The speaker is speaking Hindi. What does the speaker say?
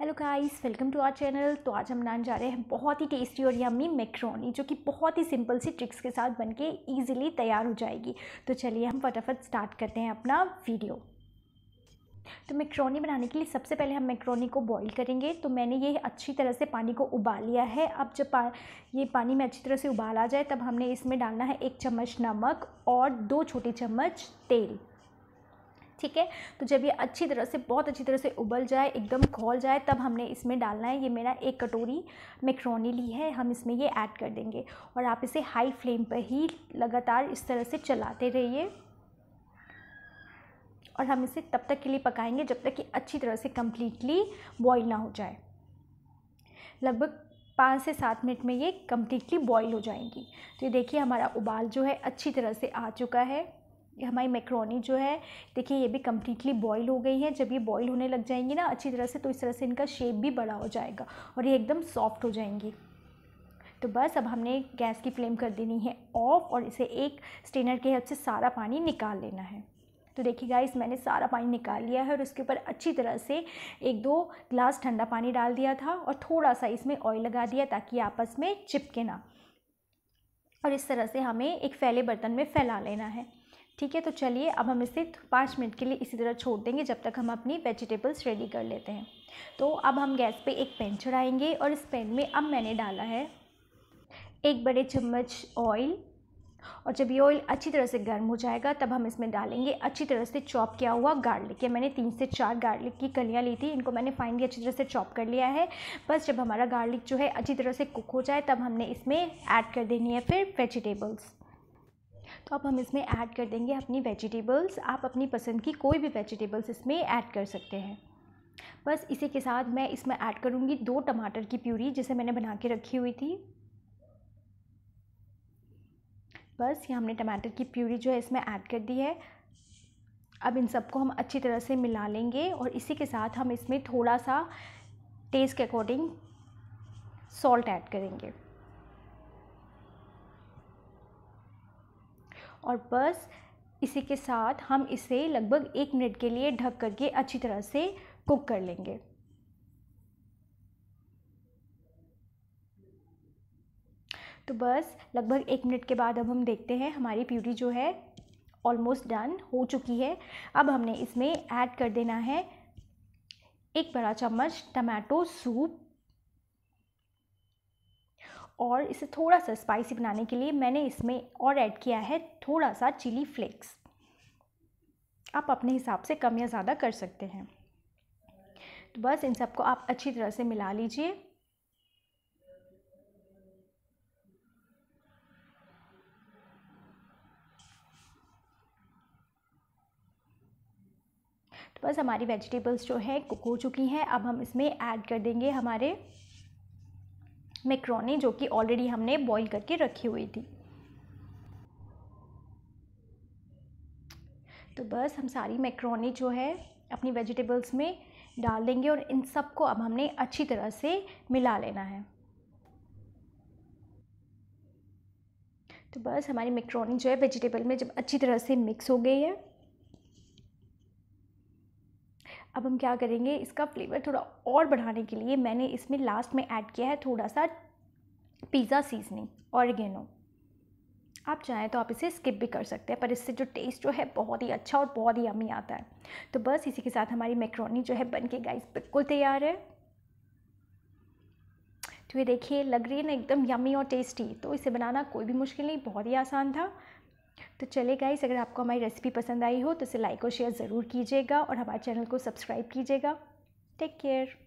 hello guys welcome to our channel तो आज हम बनाने जा रहे हैं बहुत ही टेस्टी और यम्मी मैक्रोनी जो कि बहुत ही सिंपल सी ट्रिक्स के साथ बनके इजीली तैयार हो जाएगी तो चलिए हम फटाफट स्टार्ट करते हैं अपना वीडियो तो मैक्रोनी बनाने के लिए सबसे पहले हम मैक्रोनी को बॉईल करेंगे तो मैंने ये अच्छी तरह से पानी को उबाल लिया है अब जब पा, ये पानी में अच्छी तरह से उबाल आ जाए तब हमने इसमें डालना है एक चम्मच नमक और दो छोटी चम्मच तेल ठीक है तो जब ये अच्छी तरह से बहुत अच्छी तरह से उबल जाए एकदम खोल जाए तब हमने इसमें डालना है ये मेरा एक कटोरी मैक्रोनी ली है हम इसमें ये ऐड कर देंगे और आप इसे हाई फ्लेम पर ही लगातार इस तरह से चलाते रहिए और हम इसे तब तक के लिए पकाएंगे जब तक कि अच्छी तरह से कम्प्लीटली बॉयल ना हो जाए लगभग पाँच से सात मिनट में ये कम्प्लीटली बॉयल हो जाएंगी तो ये देखिए हमारा उबाल जो है अच्छी तरह से आ चुका है हमारी मैक्रोनी जो है देखिए ये भी कम्प्लीटली बॉईल हो गई है जब ये बॉईल होने लग जाएंगी ना अच्छी तरह से तो इस तरह से इनका शेप भी बड़ा हो जाएगा और ये एकदम सॉफ्ट हो जाएंगी तो बस अब हमने गैस की फ्लेम कर देनी है ऑफ़ और इसे एक स्टेनर के हेल्प से सारा पानी निकाल लेना है तो देखिए गाइस मैंने सारा पानी निकाल लिया है और उसके ऊपर अच्छी तरह से एक दो ग्लास ठंडा पानी डाल दिया था और थोड़ा सा इसमें ऑयल लगा दिया ताकि आपस में चिपके ना और इस तरह से हमें एक फैले बर्तन में फैला लेना है ठीक है तो चलिए अब हम इसे पाँच मिनट के लिए इसी तरह छोड़ देंगे जब तक हम अपनी वेजिटेबल्स रेडी कर लेते हैं तो अब हम गैस पे एक पैन चढ़ाएंगे और इस पैन में अब मैंने डाला है एक बड़े चम्मच ऑयल और जब ये ऑयल अच्छी तरह से गर्म हो जाएगा तब हम इसमें डालेंगे अच्छी तरह से चॉप किया हुआ गार्लिक या मैंने तीन से चार गार्लिक की कलियाँ ली थी इनको मैंने फाइनली अच्छी तरह से चॉप कर लिया है बस जब हमारा गार्लिक जो है अच्छी तरह से कुक हो जाए तब हमने इसमें ऐड कर देनी है फिर वेजिटेबल्स तो अब हम इसमें ऐड कर देंगे अपनी वेजिटेबल्स आप अपनी पसंद की कोई भी वेजिटेबल्स इसमें ऐड कर सकते हैं बस इसी के साथ मैं इसमें ऐड करूँगी दो टमाटर की प्यूरी जिसे मैंने बना के रखी हुई थी बस ये हमने टमाटर की प्यूरी जो है इसमें ऐड कर दी है अब इन सबको हम अच्छी तरह से मिला लेंगे और इसी के साथ हम इसमें थोड़ा सा टेस्ट के अकॉर्डिंग सॉल्ट ऐड करेंगे और बस इसी के साथ हम इसे लगभग एक मिनट के लिए ढक करके अच्छी तरह से कुक कर लेंगे तो बस लगभग एक मिनट के बाद अब हम देखते हैं हमारी प्यूरी जो है ऑलमोस्ट डन हो चुकी है अब हमने इसमें ऐड कर देना है एक बड़ा चम्मच टमाटो सूप और इसे थोड़ा सा स्पाइसी बनाने के लिए मैंने इसमें और ऐड किया है थोड़ा सा चिली फ्लेक्स आप अपने हिसाब से कम या ज़्यादा कर सकते हैं तो बस इन सबको आप अच्छी तरह से मिला लीजिए तो बस हमारी वेजिटेबल्स जो है कुक हो चुकी हैं अब हम इसमें ऐड कर देंगे हमारे मैक्रोनी जो कि ऑलरेडी हमने बॉईल करके रखी हुई थी तो बस हम सारी मैक्रोनी जो है अपनी वेजिटेबल्स में डाल देंगे और इन सब को अब हमने अच्छी तरह से मिला लेना है तो बस हमारी मैक्रोनी जो है वेजिटेबल में जब अच्छी तरह से मिक्स हो गई है अब हम क्या करेंगे इसका फ्लेवर थोड़ा और बढ़ाने के लिए मैंने इसमें लास्ट में ऐड किया है थोड़ा सा पिज़्ज़ा सीजनिंग ऑरिगेनो आप चाहें तो आप इसे स्किप भी कर सकते हैं पर इससे जो टेस्ट जो है बहुत ही अच्छा और बहुत ही अमी आता है तो बस इसी के साथ हमारी मैक्रोनी जो है बन के गाइस बिल्कुल तैयार है तो ये देखिए लग रही है ना एकदम यमी और टेस्टी तो इसे बनाना कोई भी मुश्किल नहीं बहुत ही आसान था तो चले गाइस अगर आपको हमारी रेसिपी पसंद आई हो तो इसे लाइक और शेयर ज़रूर कीजिएगा और हमारे चैनल को सब्सक्राइब कीजिएगा टेक केयर